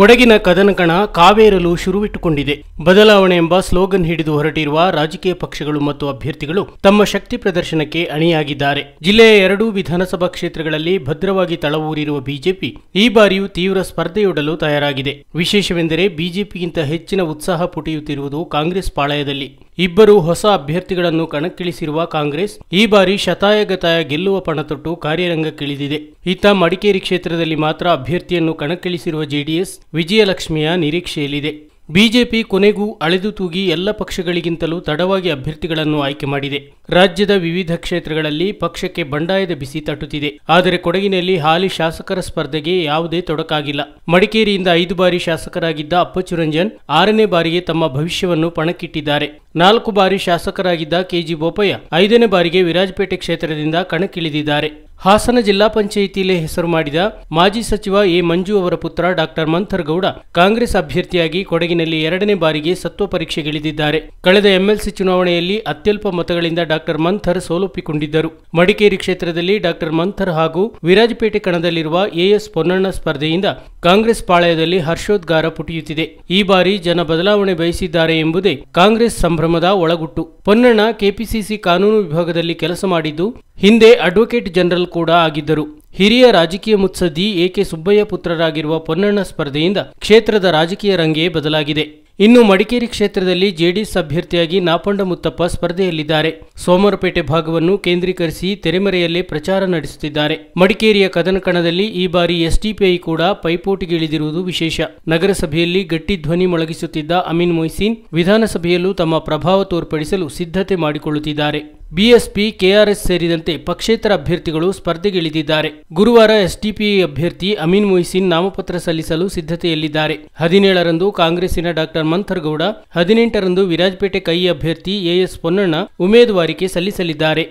ಕೊಡಗಿನ ಕದನಕಣ ಕಾವೇರಲು ಶುರುವಿಟ್ಟುಕೊಂಡಿದೆ ಬದಲಾವಣೆ ಎಂಬ ಸ್ಲೋಗನ್ ಹಿಡಿದು ಹೊರಟಿರುವ ರಾಜಕೀಯ ಪಕ್ಷಗಳು ಮತ್ತು ಅಭ್ಯರ್ಥಿಗಳು ತಮ್ಮ ಶಕ್ತಿ ಪ್ರದರ್ಶನಕ್ಕೆ ಅಣಿಯಾಗಿದ್ದಾರೆ ಜಿಲ್ಲೆಯ ಎರಡೂ ವಿಧಾನಸಭಾ ಕ್ಷೇತ್ರಗಳಲ್ಲಿ ಭದ್ರವಾಗಿ ತಳವೂರಿರುವ ಬಿಜೆಪಿ ಈ ಬಾರಿಯೂ ತೀವ್ರ ಸ್ಪರ್ಧೆಯೊಡಲು ತಯಾರಾಗಿದೆ ವಿಶೇಷವೆಂದರೆ ಬಿಜೆಪಿಗಿಂತ ಹೆಚ್ಚಿನ ಉತ್ಸಾಹ ಪುಟಿಯುತ್ತಿರುವುದು ಕಾಂಗ್ರೆಸ್ ಪಾಳಯದಲ್ಲಿ ಇಬ್ಬರು ಹೊಸ ಅಭ್ಯರ್ಥಿಗಳನ್ನು ಕಣಕ್ಕಿಳಿಸಿರುವ ಕಾಂಗ್ರೆಸ್ ಈ ಬಾರಿ ಶತಾಯಗತಾಯ ಗೆಲ್ಲುವ ಪಣತೊಟ್ಟು ಕಾರ್ಯರಂಗಕ್ಕಿಳಿದಿದೆ ಇತ್ತ ಮಡಿಕೇರಿ ಕ್ಷೇತ್ರದಲ್ಲಿ ಮಾತ್ರ ಅಭ್ಯರ್ಥಿಯನ್ನು ಕಣಕ್ಕಿಳಿಸಿರುವ ಜೆಡಿಎಸ್ ವಿಜಯಲಕ್ಷ್ಮಿಯ ನಿರೀಕ್ಷೆಯಲ್ಲಿದೆ ಬಿಜೆಪಿ ಕೊನೆಗೂ ಅಳೆದು ತೂಗಿ ಎಲ್ಲ ಪಕ್ಷಗಳಿಗಿಂತಲೂ ತಡವಾಗಿ ಅಭ್ಯರ್ಥಿಗಳನ್ನು ಆಯ್ಕೆ ಮಾಡಿದೆ ರಾಜ್ಯದ ವಿವಿಧ ಕ್ಷೇತ್ರಗಳಲ್ಲಿ ಪಕ್ಷಕ್ಕೆ ಬಂಡಾಯದ ಬಿಸಿ ತಟ್ಟುತ್ತಿದೆ ಆದರೆ ಕೊಡಗಿನಲ್ಲಿ ಹಾಲಿ ಶಾಸಕರ ಸ್ಪರ್ಧೆಗೆ ಯಾವುದೇ ತೊಡಕಾಗಿಲ್ಲ ಮಡಿಕೇರಿಯಿಂದ ಐದು ಬಾರಿ ಶಾಸಕರಾಗಿದ್ದ ಅಪ್ಪಚುರಂಜನ್ ಆರನೇ ಬಾರಿಗೆ ತಮ್ಮ ಭವಿಷ್ಯವನ್ನು ಪಣಕ್ಕಿಟ್ಟಿದ್ದಾರೆ ನಾಲ್ಕು ಬಾರಿ ಶಾಸಕರಾಗಿದ್ದ ಕೆಜಿ ಬೋಪಯ್ಯ ಐದನೇ ಬಾರಿಗೆ ವಿರಾಜಪೇಟೆ ಕ್ಷೇತ್ರದಿಂದ ಕಣಕ್ಕಿಳಿದಿದ್ದಾರೆ ಹಾಸನ ಜಿಲ್ಲಾ ಪಂಚಾಯಿತಿಯಲ್ಲಿ ಹೆಸರು ಮಾಡಿದ ಮಾಜಿ ಸಚಿವ ಎ ಮಂಜು ಅವರ ಪುತ್ರ ಡಾಕ್ಟರ್ ಗೌಡ ಕಾಂಗ್ರೆಸ್ ಅಭ್ಯರ್ಥಿಯಾಗಿ ಕೊಡಗಿನಲ್ಲಿ ಎರಡನೇ ಬಾರಿಗೆ ಸತ್ವ ಪರೀಕ್ಷೆಗಿಳಿದಿದ್ದಾರೆ ಕಳೆದ ಎಂಎಲ್ಸಿ ಚುನಾವಣೆಯಲ್ಲಿ ಅತ್ಯಲ್ಪ ಮತಗಳಿಂದ ಡಾಕ್ಟರ್ ಮಂಥರ್ ಸೋಲೊಪ್ಪಿಕೊಂಡಿದ್ದರು ಮಡಿಕೇರಿ ಕ್ಷೇತ್ರದಲ್ಲಿ ಡಾಕ್ಟರ್ ಮಂಥರ್ ಹಾಗೂ ವಿರಾಜಪೇಟೆ ಕಣದಲ್ಲಿರುವ ಎಎಸ್ ಪೊನ್ನಣ್ಣ ಸ್ಪರ್ಧೆಯಿಂದ ಕಾಂಗ್ರೆಸ್ ಪಾಳಯದಲ್ಲಿ ಹರ್ಷೋದ್ಗಾರ ಪುಟಿಯುತ್ತಿದೆ ಈ ಬಾರಿ ಜನ ಬದಲಾವಣೆ ಬಯಸಿದ್ದಾರೆ ಎಂಬುದೇ ಕಾಂಗ್ರೆಸ್ ಸಂಭ್ರಮದ ಒಳಗುಟ್ಟು ಪೊನ್ನಣ್ಣ ಕೆಪಿಸಿಸಿ ಕಾನೂನು ವಿಭಾಗದಲ್ಲಿ ಕೆಲಸ ಮಾಡಿದ್ದು ಹಿಂದೆ ಅಡ್ವೊಕೇಟ್ ಜನರಲ್ ಕೂಡ ಆಗಿದ್ದರು ಹಿರಿಯ ರಾಜಕೀಯ ಮುತ್ಸದ್ದಿ ಎಕೆ ಸುಬ್ಬಯ್ಯ ಪುತ್ರರಾಗಿರುವ ಪೊನ್ನಣ್ಣ ಸ್ಪರ್ಧೆಯಿಂದ ಕ್ಷೇತ್ರದ ರಾಜಕೀಯ ರಂಗೇ ಬದಲಾಗಿದೆ ಇನ್ನು ಮಡಿಕೇರಿ ಕ್ಷೇತ್ರದಲ್ಲಿ ಜೆಡಿಎಸ್ ಅಭ್ಯರ್ಥಿಯಾಗಿ ನಾಪಂಡ ಮುತ್ತಪ್ಪ ಸ್ಪರ್ಧೆಯಲ್ಲಿದ್ದಾರೆ ಸೋಮರಪೇಟೆ ಭಾಗವನ್ನು ಕೇಂದ್ರೀಕರಿಸಿ ತೆರೆಮರೆಯಲ್ಲೇ ಪ್ರಚಾರ ನಡೆಸುತ್ತಿದ್ದಾರೆ ಮಡಿಕೇರಿಯ ಕದನಕಣದಲ್ಲಿ ಈ ಬಾರಿ ಎಸ್ಡಿಪಿಐ ಕೂಡ ಪೈಪೋಟಿಗಿಳಿದಿರುವುದು ವಿಶೇಷ ನಗರಸಭೆಯಲ್ಲಿ ಗಟ್ಟಿ ಧ್ವನಿ ಮೊಳಗಿಸುತ್ತಿದ್ದ ಅಮೀನ್ ಮೊಯ್ಸೀನ್ ವಿಧಾನಸಭೆಯಲ್ಲೂ ತಮ್ಮ ಪ್ರಭಾವ ತೋರ್ಪಡಿಸಲು ಸಿದ್ಧತೆ ಮಾಡಿಕೊಳ್ಳುತ್ತಿದ್ದಾರೆ ಬಿಎಸ್ಪಿ ಕೆಆರ್ಎಸ್ ಸೇರಿದಂತೆ ಪಕ್ಷೇತರ ಅಭ್ಯರ್ಥಿಗಳು ಸ್ಪರ್ಧೆಗಿಳಿದಿದ್ದಾರೆ ಗುರುವಾರ ಎಸ್ಡಿಪಿಐ ಅಭ್ಯರ್ಥಿ ಅಮೀನ್ ಮೊಯ್ಸಿನ್ ನಾಮಪತ್ರ ಸಲ್ಲಿಸಲು ಸಿದ್ಧತೆಯಲ್ಲಿದ್ದಾರೆ ಹದಿನೇಳರಂದು ಕಾಂಗ್ರೆಸ್ಸಿನ ಡಾಕ್ಟರ್ ಮಂಥರ್ಗೌಡ ಹದಿನೆಂಟರಂದು ವಿರಾಜಪೇಟೆ ಕೈ ಅಭ್ಯರ್ಥಿ ಎಎಸ್ ಪೊನ್ನಣ್ಣ ಉಮೇದುವಾರಿಕೆ ಸಲ್ಲಿಸಲಿದ್ದಾರೆ